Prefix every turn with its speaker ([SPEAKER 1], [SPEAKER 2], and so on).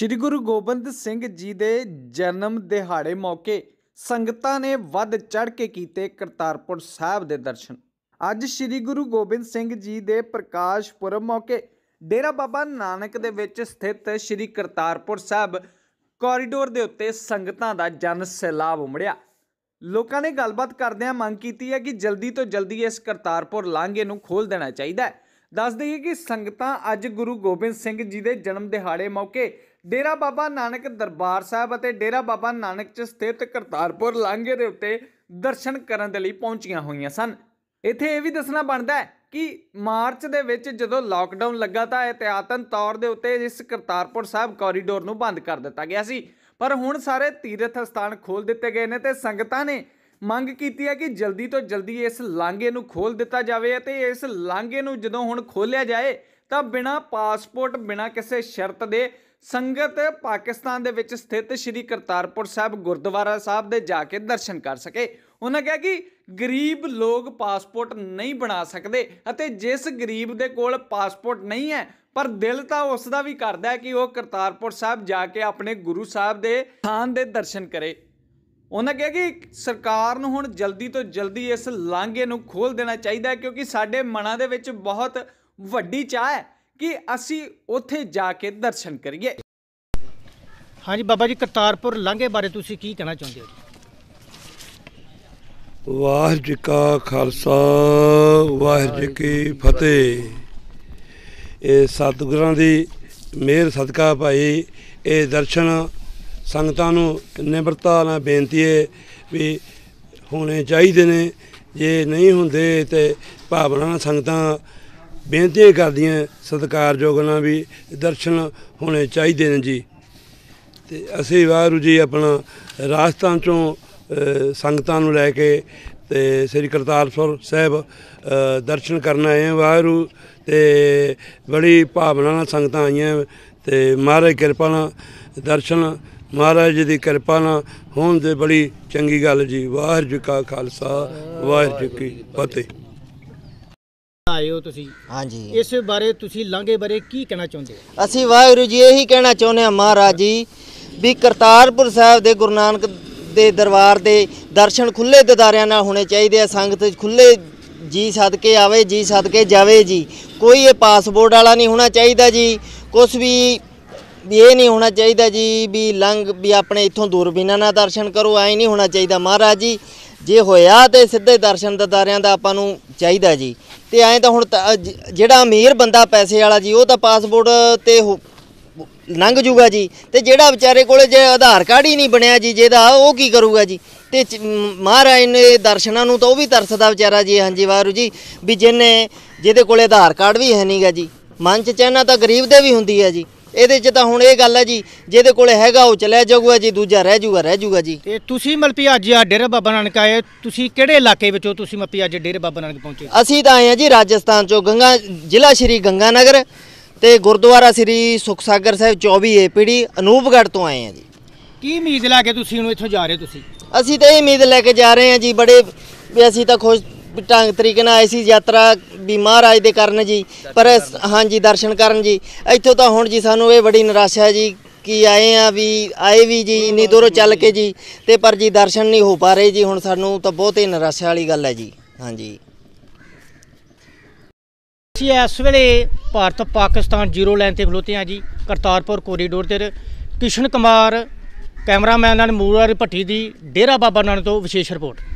[SPEAKER 1] ਸ੍ਰੀ ਗੁਰੂ ਗੋਬਿੰਦ ਸਿੰਘ ਜੀ ਦੇ ਜਨਮ ਦਿਹਾੜੇ ਮੌਕੇ ਸੰਗਤਾਂ ਨੇ ਵੱਧ ਚੜ ਕੇ ਕੀਤੇ ਕਰਤਾਰਪੁਰ ਸਾਹਿਬ ਦੇ ਦਰਸ਼ਨ ਅੱਜ ਸ੍ਰੀ ਗੁਰੂ ਗੋਬਿੰਦ ਸਿੰਘ ਜੀ ਦੇ ਪ੍ਰਕਾਸ਼ ਪੁਰਬ ਮੌਕੇ ਡੇਰਾ ਬਾਬਾ ਨਾਨਕ ਦੇ ਵਿੱਚ ਸਥਿਤ ਸ੍ਰੀ ਕਰਤਾਰਪੁਰ ਸਾਹਿਬ ਕੋਰੀਡੋਰ ਦੇ ਉੱਤੇ ਸੰਗਤਾਂ ਦਾ ਜਨ ਸੈਲਾਬ ਉਮੜਿਆ ਲੋਕਾਂ ਨੇ ਗੱਲਬਾਤ ਕਰਦਿਆਂ ਮੰਗ ਕੀਤੀ ਹੈ ਕਿ ਜਲਦੀ ਤੋਂ ਜਲਦੀ ਇਸ ਕਰਤਾਰਪੁਰ ਲਾਂਘੇ ਨੂੰ ਖੋਲ ਦੇਣਾ ਚਾਹੀਦਾ ਹੈ ਦੱਸ ਦਈਏ ਕਿ ਸੰਗਤਾਂ ਅੱਜ ਗੁਰੂ ਗੋਬਿੰਦ ਸਿੰਘ ਜੀ ਦੇ ਜਨਮ ਦਿਹਾੜੇ ਮੌਕੇ ਡੇਰਾ ਬਾਬਾ ਨਾਨਕ ਦਰਬਾਰ ਸਾਹਿਬ ਅਤੇ ਡੇਰਾ ਬਾਬਾ ਨਾਨਕ 'ਚ ਸਥਿਤ ਕਰਤਾਰਪੁਰ ਲਾਂਘੇ ਦੇ ਉੱਤੇ ਦਰਸ਼ਨ ਕਰਨ ਦੇ ਲਈ ਪਹੁੰਚੀਆਂ ਹੋਈਆਂ ਸਨ ਇੱਥੇ ਇਹ ਵੀ ਦੱਸਣਾ ਬਣਦਾ ਹੈ ਕਿ ਮਾਰਚ ਦੇ ਵਿੱਚ ਜਦੋਂ ਲਾਕਡਾਊਨ ਲੱਗਾ ਤਾਂ ਇਤਿਆਤਨ ਤੌਰ ਦੇ ਉੱਤੇ ਇਸ ਕਰਤਾਰਪੁਰ ਸਾਹਿਬ ਕੋਰੀਡੋਰ ਨੂੰ ਬੰਦ ਕਰ ਦਿੱਤਾ ਗਿਆ ਸੀ ਪਰ ਹੁਣ ਸਾਰੇ ਤੀਰਥ ਸਥਾਨ ਖੋਲ ਦਿੱਤੇ ਗਏ ਨੇ ਤੇ ਸੰਗਤਾਂ ਨੇ ਮੰਗ ਕੀਤੀ ਹੈ ਕਿ ਜਲਦੀ ਤੋਂ ਜਲਦੀ ਇਸ ਲਾਂਘੇ ਨੂੰ ਖੋਲ ਦਿੱਤਾ ਜਾਵੇ ਤੇ ਇਸ ਲਾਂਘੇ ਨੂੰ ਜਦੋਂ ਹੁਣ ਖੋਲਿਆ ਜਾਏ ਤਾਂ ਬਿਨਾ ਪਾਸਪੋਰਟ ਬਿਨਾ ਕਿਸੇ ਸ਼ਰਤ ਦੇ ਸੰਗਤ ਪਾਕਿਸਤਾਨ ਦੇ ਵਿੱਚ ਸਥਿਤ ਸ਼੍ਰੀ ਕਰਤਾਰਪੁਰ ਸਾਹਿਬ ਗੁਰਦੁਆਰਾ ਸਾਹਿਬ ਦੇ ਜਾ ਕੇ ਦਰਸ਼ਨ ਕਰ ਸਕੇ ਉਹਨਾਂ ਕਿਹਾ ਕਿ ਗਰੀਬ ਲੋਕ ਪਾਸਪੋਰਟ ਨਹੀਂ ਬਣਾ ਸਕਦੇ ਅਤੇ ਜਿਸ ਗਰੀਬ ਦੇ ਕੋਲ ਪਾਸਪੋਰਟ ਨਹੀਂ ਹੈ ਪਰ ਦਿਲ ਤਾਂ ਉਸ ਦਾ ਵੀ ਕਰਦਾ ਹੈ ਕਿ ਉਹ ਕਰਤਾਰਪੁਰ ਸਾਹਿਬ ਜਾ ਕੇ ਆਪਣੇ ਗੁਰੂ ਸਾਹਿਬ ਦੇ ਥਾਨ ਦੇ ਦਰਸ਼ਨ ਕਰੇ ਉਹਨਾਂ ਕਿਹਾ ਕਿ ਸਰਕਾਰ ਨੂੰ ਹੁਣ ਜਲਦੀ ਤੋਂ ਜਲਦੀ ਇਸ ਲਾਂਘੇ ਨੂੰ ਖੋਲ ਦੇਣਾ ਚਾਹੀਦਾ ਹੈ ਕਿਉਂਕਿ ਸਾਡੇ ਮਨਾਂ ਦੇ ਵਿੱਚ ਬਹੁਤ ਵੱਡੀ ਚਾਹ ਹੈ ਕਿ ਅਸੀਂ ਉੱਥੇ ਜਾ ਕੇ ਦਰਸ਼ਨ ਕਰੀਏ
[SPEAKER 2] ਹਾਂਜੀ ਬਾਬਾ ਜੀ ਕਰਤਾਰਪੁਰ ਲਾਂਘੇ ਬਾਰੇ ਤੁਸੀਂ ਕੀ ਕਹਿਣਾ ਚਾਹੁੰਦੇ ਹੋ
[SPEAKER 3] ਵਾਹਿਗੁਰੂ ਜੀ ਕਾ ਖਾਲਸਾ ਵਾਹਿਗੁਰੂ ਜੀ ਕੀ ਫਤਿਹ ਇਹ ਸਤਿਗੁਰਾਂ ਦੀ ਮਿਹਰ ਸਦਕਾ ਭਾਈ ਇਹ ਦਰਸ਼ਨ ਸੰਗਤਾਂ ਨੂੰ ਨਿਮਰਤਾ ਨਾਲ ਬੇਨਤੀ ਹੈ ਵੀ ਹੋਣੇ ਚਾਹੀਦੇ ਨੇ ਜੇ ਨਹੀਂ ਹੁੰਦੇ ਤੇ ਭਾਵਨਾ ਸੰਗਤਾਂ ਬੇਨਤੀਆਂ ਕਰਦੀਆਂ ਸਤਿਕਾਰਯੋਗ ਨਾਲ ਵੀ ਦਰਸ਼ਨ ਹੋਣੇ ਚਾਹੀਦੇ ਨੇ ਜੀ ਤੇ ਅਸੀਂ ਵਾਰੂ ਜੀ ਆਪਣਾ ਰਾਜਸਥਾਨ ਚੋਂ ਸੰਗਤਾਂ ਨੂੰ ਲੈ ਕੇ ਤੇ ਸ੍ਰੀ ਕਰਤਾਰਪੁਰ ਸਾਹਿਬ ਦਰਸ਼ਨ ਕਰਨ ਆਏ ਆ ਵਾਰੂ ਤੇ ਬੜੀ ਭਾਵਨਾ ਨਾਲ ਸੰਗਤਾਂ ਆਈਆਂ ਤੇ ਮਹਾਰਾਜ ਕਿਰਪਾ ਨਾਲ ਦਰਸ਼ਨ ਮਹਾਰਾਜ ਜੀ ਦੀ ਕਿਰਪਾ ਨਾਲ ਹੋਣ ਦੇ ਬੜੀ ਚੰਗੀ ਗੱਲ ਜੀ ਵਾਹਿਗੁਰੂ ਕਾ ਖਾਲਸਾ ਵਾਹਿਗੁਰੂ ਕੀ ਫਤਿਹ
[SPEAKER 2] ਆਇਓ ਤੁਸੀਂ ਹਾਂਜੀ ਇਸ ਬਾਰੇ ਤੁਸੀਂ ਲਾਂਘੇ ਬਾਰੇ ਕੀ ਕਹਿਣਾ ਚਾਹੁੰਦੇ ਹੋ ਅਸੀਂ
[SPEAKER 4] ਵਾਹਿਗੁਰੂ ਜੀ ਇਹੀ ਕਹਿਣਾ ਚਾਹੁੰਦੇ ਹਾਂ ਮਹਾਰਾਜ ਜੀ ਵੀ ਕਰਤਾਰਪੁਰ ਸਾਹਿਬ ਦੇ ਗੁਰੂ ਨਾਨਕ ਦੇ ਦਰਬਾਰ ਦੇ ਦਰਸ਼ਨ ਖੁੱਲੇ ਦਦਾਰਿਆਂ ਨਾਲ ਹੋਣੇ ਚਾਹੀਦੇ ਆ ਸੰਗਤ ਖੁੱਲੇ ਜੀ ਸਦਕੇ ਆਵੇ ਜੀ ਸਦਕੇ ਜਾਵੇ ਜੀ ਕੋਈ ਇਹ ਪਾਸਪੋਰਟ ਵਾਲਾ ਨਹੀਂ ਹੋਣਾ ਚਾਹੀਦਾ ਜੀ ਕੁਝ ਵੀ ਇਹ ਨਹੀਂ ਹੋਣਾ ਚਾਹੀਦਾ ਜੀ ਵੀ ਲੰਗ ਵੀ ਆਪਣੇ ਇੱਥੋਂ ਬਿਨਾਂ ਨਾ ਦਰਸ਼ਨ ਕਰੋ ਐ ਨਹੀਂ ਹੋਣਾ ਚਾਹੀਦਾ ਮਹਾਰਾਜ ਜੀ ਜੇ ਹੋਇਆ ਤੇ ਸਿੱਧੇ ਦਰਸ਼ਨ ਦਦਾਰਿਆਂ ਦਾ ਆਪਾਂ ਨੂੰ ਚਾਹੀਦਾ ਜੀ ਤੇ ਐਂ ਤਾਂ ਹੁਣ ਜਿਹੜਾ ਅਮੀਰ ਬੰਦਾ ਪੈਸੇ ਵਾਲਾ ਜੀ ਉਹ ਤਾਂ ਪਾਸਪੋਰਟ ਤੇ ਲੰਘ ਜੂਗਾ ਜੀ ਤੇ ਜਿਹੜਾ ਵਿਚਾਰੇ ਕੋਲੇ ਜੇ ਆਧਾਰ ਕਾਰਡ ਹੀ ਨਹੀਂ ਬਣਿਆ ਜੀ ਜਿਹਦਾ ਉਹ ਕੀ ਕਰੂਗਾ ਜੀ ਤੇ ਮਹਾਰਾਜ ਨੇ ਦਰਸ਼ਨਾਂ ਨੂੰ ਤਾਂ ਉਹ ਵੀ ਤਰਸਦਾ ਵਿਚਾਰਾ ਜੀ ਹਾਂਜੀ ਵਾਰੂ ਜੀ ਵੀ ਜਿਹਨੇ ਜਿਹਦੇ ਕੋਲੇ ਆਧਾਰ ਕਾਰਡ ਵੀ ਹੈ ਨਹੀਂਗਾ ਜੀ ਮਨ ਚ ਚੈਨਾ ਤਾਂ ਗਰੀਬ ਦੇ ਵੀ ਹੁੰਦੀ ਹੈ ਜੀ ਇਹਦੇ 'ਚ ਤਾਂ ਹੁਣ ਇਹ ਗੱਲ ਹੈ ਜੀ ਜਿਹਦੇ ਕੋਲੇ ਹੈਗਾ ਉਹ ਚਲਿਆ ਜਾਊਗਾ ਜੀ ਦੂਜਾ ਰਹਿ ਜਾਊਗਾ ਰਹਿ ਜਾਊਗਾ ਜੀ
[SPEAKER 2] ਤੇ ਤੁਸੀਂ ਮਲਪੀ ਅੱਜ ਆ ਡੇਰਾ ਬਾਬਾ ਨਾਨਕ ਆਏ ਤੁਸੀਂ ਕਿਹੜੇ ਇਲਾਕੇ ਵਿੱਚੋਂ ਤੁਸੀਂ ਮਲਪੀ ਅੱਜ ਡੇਰਾ ਬਾਬਾ ਨਾਨਕ ਪਹੁੰਚੇ
[SPEAKER 4] ਅਸੀਂ ਤਾਂ ਆਏ ਆ ਜੀ ਰਾਜਸਥਾਨ ਚੋਂ ਗੰਗਾ ਜ਼ਿਲ੍ਹਾ ਸ਼੍ਰੀ ਗੰਗਾ ਨਗਰ ਤੇ ਗੁਰਦੁਆਰਾ ਸ਼੍ਰੀ ਸੁਖਸਾਗਰ ਸਾਹਿਬ 24 ਏਪੀਡੀ ਅਨੂਪਗੜ੍ਹ ਤੋਂ ਆਏ ਆ ਜੀ
[SPEAKER 2] ਕੀ ਉਮੀਦ ਲਾ ਕੇ ਤੁਸੀਂ ਹੁਣ ਇੱਥੋਂ ਜਾ ਰਹੇ ਤੁਸੀਂ
[SPEAKER 4] ਅਸੀਂ ਤਾਂ ਇਹ ਉਮੀਦ ਲੈ ਕੇ ਜਾ ਰਹੇ ਆ ਜੀ ਬੜੇ ਵੀ ਅਸੀਂ ਤਾਂ ਖੁਸ਼ ਢੰਗ ਤਰੀਕੇ ਨਾਲ ਆਏ ਸੀ ਯਾਤਰਾ ਵੀ ਮਹਾਰਾਜ ਦੇ ਕਰਨ ਜੀ ਪਰ ਹਾਂਜੀ ਦਰਸ਼ਨ ਕਰਨ ਜੀ ਇੱਥੋਂ ਤਾਂ ਹੁਣ ਜੀ ਸਾਨੂੰ ਇਹ ਬੜੀ ਨਿਰਾਸ਼ਾ ਹੈ ਜੀ ਕਿ ਆਏ ਆ ਵੀ ਆਏ ਵੀ ਜੀ ਇੰਨੀ ਦੂਰੋਂ ਚੱਲ ਕੇ ਜੀ ਤੇ ਪਰ ਜੀ ਦਰਸ਼ਨ ਨਹੀਂ ਹੋ ਪਾ ਰਹੇ ਜੀ ਹੁਣ ਸਾਨੂੰ ਤਾਂ ਬਹੁਤ ਹੀ ਨਿਰਾਸ਼ਾ ਵਾਲੀ ਗੱਲ ਹੈ ਜੀ ਹਾਂਜੀ
[SPEAKER 2] ਅਸੀਂ ਇਸ ਵੇਲੇ ਭਾਰਤ ਪਾਕਿਸਤਾਨ ਜ਼ੀਰੋ ਲਾਈਨ ਤੇ ਖਲੋਤੇ ਆ ਜੀ ਕਰਤਾਰਪੁਰ ਕੋਰੀਡੋਰ ਤੇ ਕਿਸ਼ਨ ਕੁਮਾਰ ਕੈਮਰਾਮੈਨ ਨਾਲ ਮੂਰਾਰੀ ਭੱਟੀ ਦੀ ਡੇਰਾ ਬਾਬਾ ਨਾਨਕ ਤੋਂ ਵਿਸ਼ੇਸ਼ ਰਿਪੋਰਟ